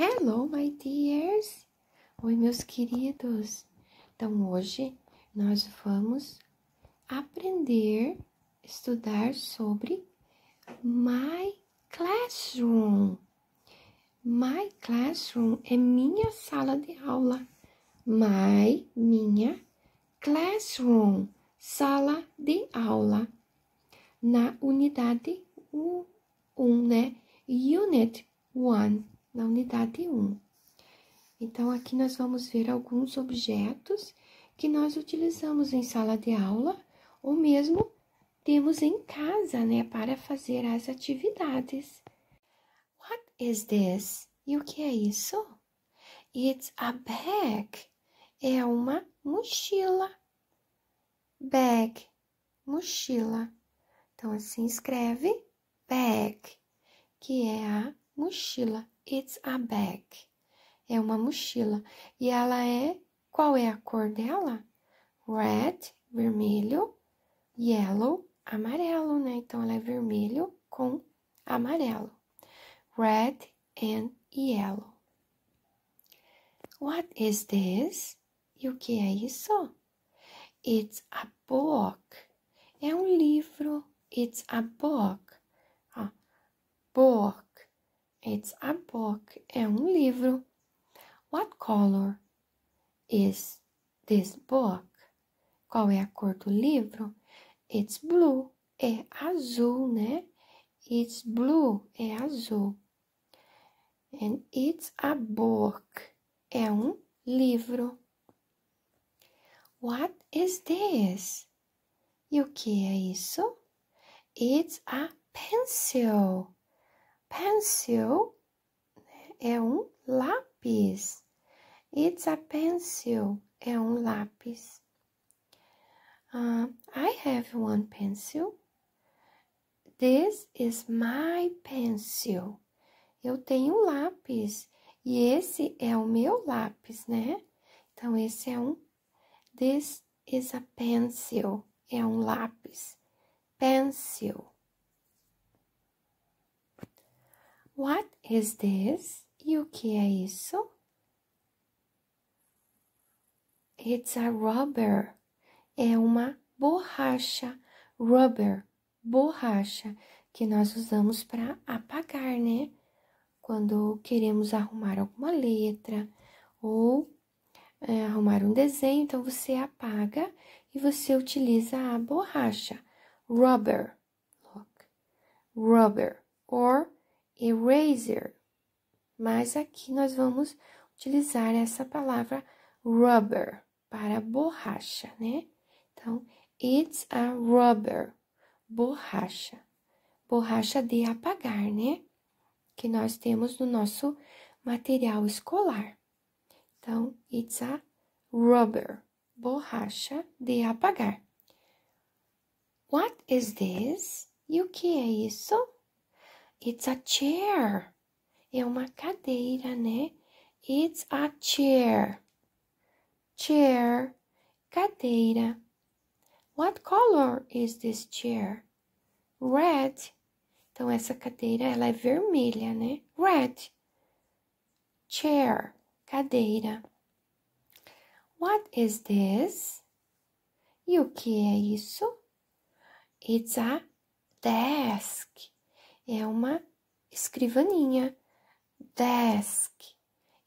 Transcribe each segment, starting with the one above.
Hello, my dears! Oi, meus queridos! Então, hoje nós vamos aprender, estudar sobre My Classroom. My Classroom é minha sala de aula. My, minha, Classroom, sala de aula. Na unidade 1, um, né? Unit 1 na unidade 1. Então, aqui nós vamos ver alguns objetos que nós utilizamos em sala de aula ou mesmo temos em casa, né, para fazer as atividades. What is this? E o que é isso? It's a bag. É uma mochila. Bag, mochila. Então assim escreve bag, que é a mochila. It's a bag. É uma mochila. E ela é. Qual é a cor dela? Red, vermelho. Yellow, amarelo, né? Então ela é vermelho com amarelo. Red and yellow. What is this? E o que é isso? It's a book. É um livro. It's a book. Ó, book. It's a book. É um livro. What color is this book? Qual é a cor do livro? It's blue. É azul, né? It's blue. É azul. And it's a book. É um livro. What is this? E o que é isso? It's a pencil pencil né, é um lápis. It's a pencil. É um lápis. Uh, I have one pencil. This is my pencil. Eu tenho um lápis. E esse é o meu lápis, né? Então, esse é um. This is a pencil. É um lápis. Pencil. What is this? E o que é isso? It's a rubber. É uma borracha. Rubber, borracha, que nós usamos para apagar, né? Quando queremos arrumar alguma letra ou é, arrumar um desenho, então você apaga e você utiliza a borracha. Rubber. Look. Rubber. Or eraser. Mas aqui nós vamos utilizar essa palavra rubber para borracha, né? Então, it's a rubber, borracha. Borracha de apagar, né? Que nós temos no nosso material escolar. Então, it's a rubber, borracha de apagar. What is this? E o que é isso? It's a chair. É uma cadeira, né? It's a chair. Chair. Cadeira. What color is this chair? Red. Então, essa cadeira, ela é vermelha, né? Red. Chair. Cadeira. What is this? E o que é isso? It's a desk é uma escrivaninha. Desk,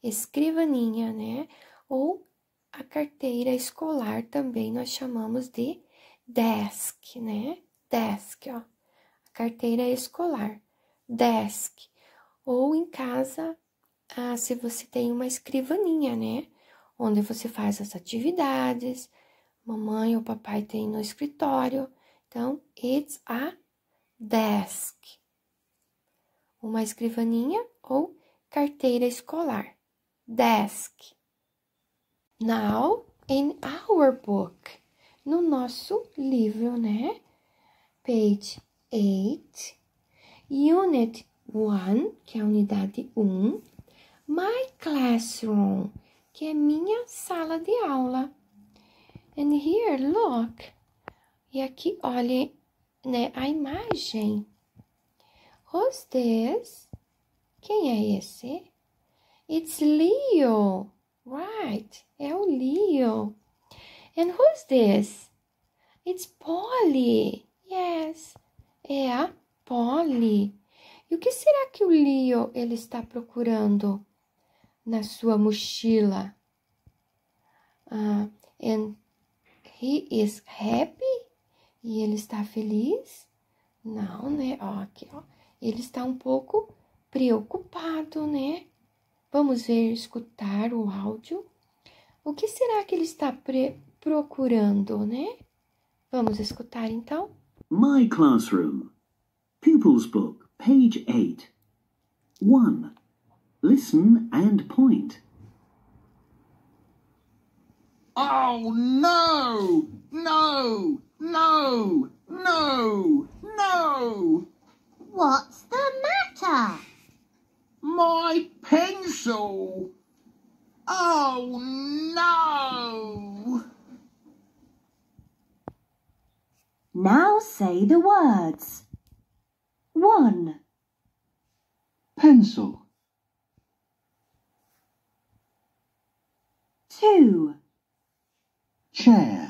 escrivaninha, né? Ou a carteira escolar também nós chamamos de desk, né? Desk, ó. A carteira escolar, desk. Ou em casa, ah, se você tem uma escrivaninha, né? Onde você faz as atividades, mamãe ou papai tem no escritório. Então, it's a desk uma escrivaninha ou carteira escolar. Desk. Now in our book. No nosso livro, né? Page 8. Unit 1, que é a unidade 1. My classroom, que é minha sala de aula. And here, look. E aqui, olhe né, a imagem Who's this? Quem é esse? It's Leo. Right, é o Leo. And who's this? It's Polly. Yes, é a Polly. E o que será que o Leo ele está procurando na sua mochila? Uh, and he is happy? E ele está feliz? Não, né? Ó, aqui, ó. Ele está um pouco preocupado, né? Vamos ver, escutar o áudio. O que será que ele está procurando, né? Vamos escutar então. My classroom. Pupils book, page 8. 1. Listen and point. Oh no! No! No! No! No! What's the matter? My pencil! Oh no! Now say the words. One. Pencil. Two. Chair.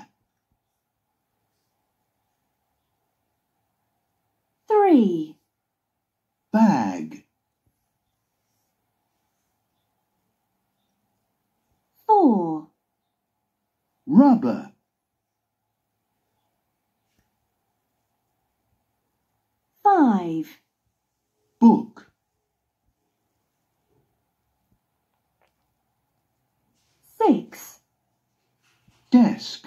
rubber. Five. Book. Six. Desk.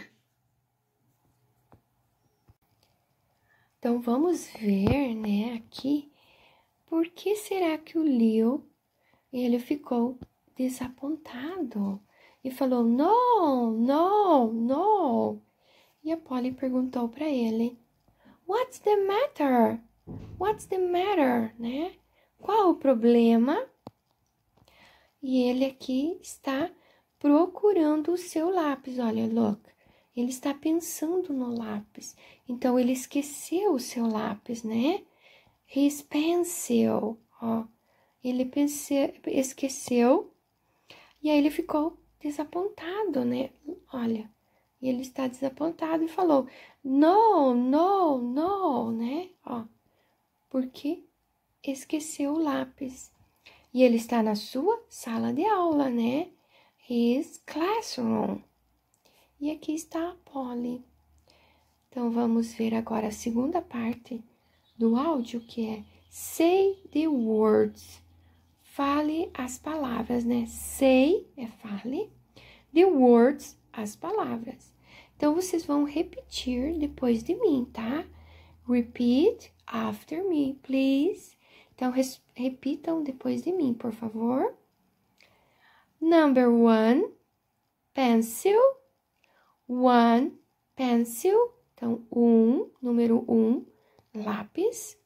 Então vamos ver, né, aqui, por que será que o Leo ele ficou desapontado? e falou: "Não, não, não". E a Polly perguntou para ele: "What's the matter? What's the matter?", né? Qual o problema? E ele aqui está procurando o seu lápis. Olha, look, ele está pensando no lápis. Então ele esqueceu o seu lápis, né? His pencil. Ó, ele pense... esqueceu e aí ele ficou desapontado, né? Olha, e ele está desapontado e falou: "Não, não, não", né? Ó. Porque esqueceu o lápis. E ele está na sua sala de aula, né? His classroom. E aqui está a Polly. Então vamos ver agora a segunda parte do áudio que é Say the words. Fale as palavras, né? Say é fale. The words, as palavras. Então, vocês vão repetir depois de mim, tá? Repeat after me, please. Então, repitam depois de mim, por favor. Number one, pencil. One, pencil. Então, um, número um, lápis.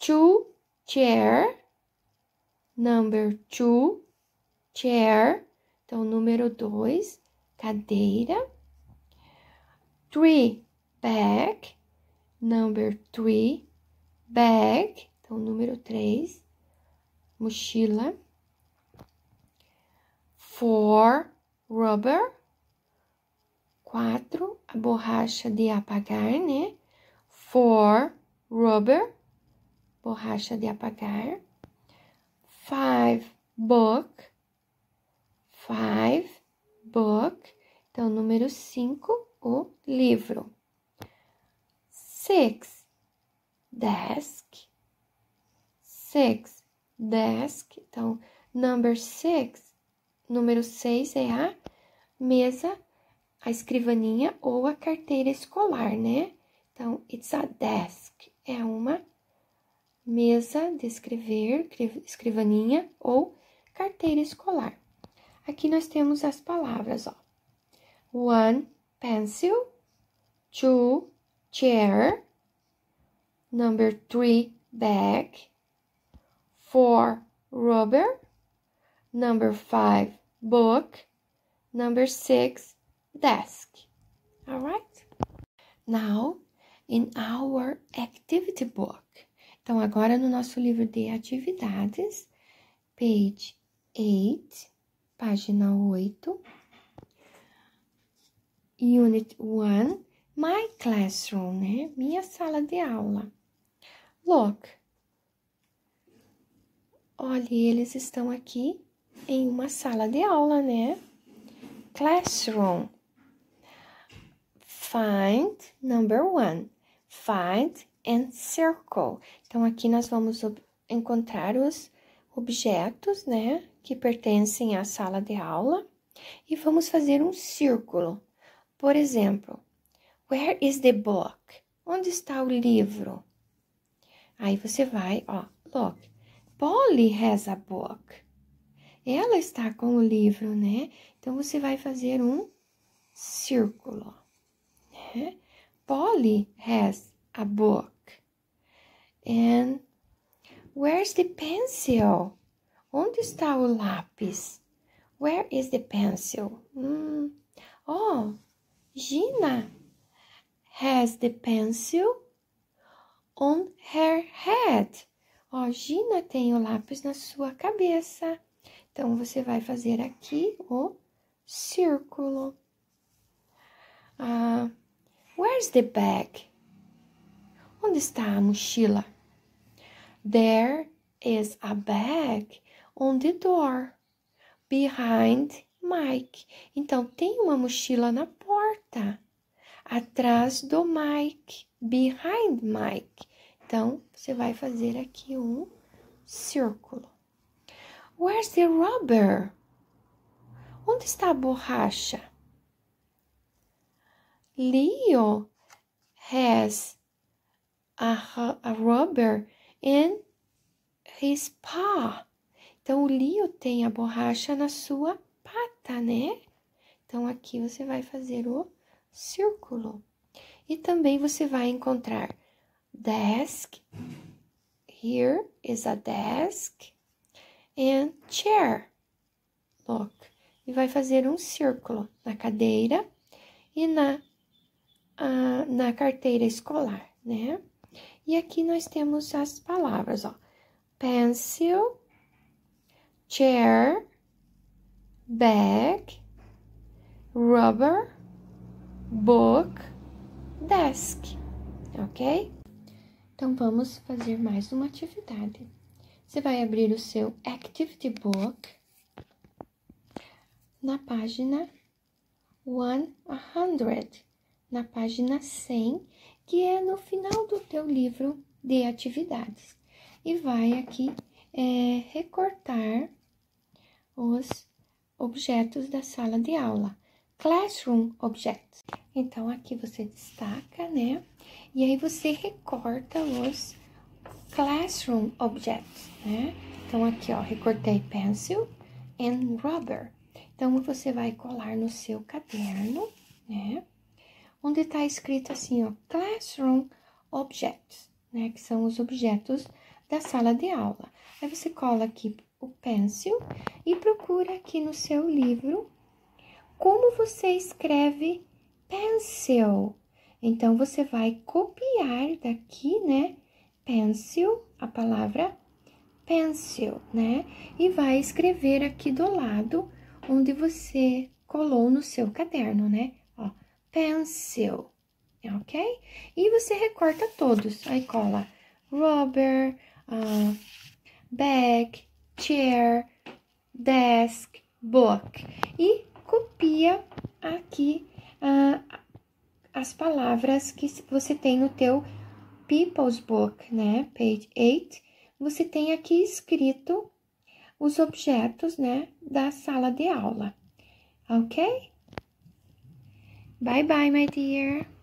Two, chair. Number two, chair. Então, número dois, cadeira. Three, bag. Number three, bag. Então, número três, mochila. Four, rubber. Quatro, a borracha de apagar, né? Four, rubber, borracha de apagar book, five, book. Então, número cinco, o livro. Six, desk. Six, desk. Então, number six, número seis é a mesa, a escrivaninha ou a carteira escolar, né? Então, it's a desk. É uma mesa de escrever, escrivaninha ou carteira escolar. Aqui nós temos as palavras, ó. One pencil, two chair, number three bag, four rubber, number five book, number six desk. All right? Now, in our activity book. Então, agora no nosso livro de atividades, page 8, página 8. Unit 1, my classroom, né? Minha sala de aula. Look. Olhe, eles estão aqui em uma sala de aula, né? Classroom. Find number one. Find and circle. Então, aqui nós vamos encontrar os objetos, né? que pertencem à sala de aula e vamos fazer um círculo. Por exemplo, Where is the book? Onde está o livro? Aí você vai, ó, look. Polly has a book. Ela está com o livro, né? Então você vai fazer um círculo. Né? Polly has a book. And where's the pencil? Onde está o lápis? Where is the pencil? Hum. Oh, Gina has the pencil on her head. oh, Gina tem o lápis na sua cabeça. Então, você vai fazer aqui o círculo. Ah, where's the bag? Onde está a mochila? There is a bag on the door behind Mike. Então tem uma mochila na porta. Atrás do Mike, behind Mike. Então você vai fazer aqui um círculo. Where's the rubber? Onde está a borracha? Leo has a, a rubber in his paw. Então, o Lio tem a borracha na sua pata, né? Então, aqui você vai fazer o círculo. E também você vai encontrar desk. Here is a desk. And chair. Look. E vai fazer um círculo na cadeira e na, na carteira escolar, né? E aqui nós temos as palavras, ó. Pencil chair, bag, rubber, book, desk, ok? Então vamos fazer mais uma atividade. Você vai abrir o seu Activity Book na página 100, na página 100, que é no final do teu livro de atividades. E vai aqui é, recortar os objetos da sala de aula. Classroom Objects. Então, aqui você destaca, né? E aí você recorta os Classroom Objects, né? Então, aqui, ó, recortei pencil and rubber. Então, você vai colar no seu caderno, né? Onde está escrito assim, ó, Classroom Objects, né? Que são os objetos da sala de aula. Aí você cola aqui Pencil e procura aqui no seu livro como você escreve pencil. Então, você vai copiar daqui, né? Pencil, a palavra pencil, né? E vai escrever aqui do lado onde você colou no seu caderno, né? Ó, pencil, ok? E você recorta todos. Aí cola rubber, uh, ah, bag, chair, desk, book. E copia aqui ah, as palavras que você tem no teu People's Book, né? Page 8. Você tem aqui escrito os objetos, né, da sala de aula. Ok? Bye bye, my dear.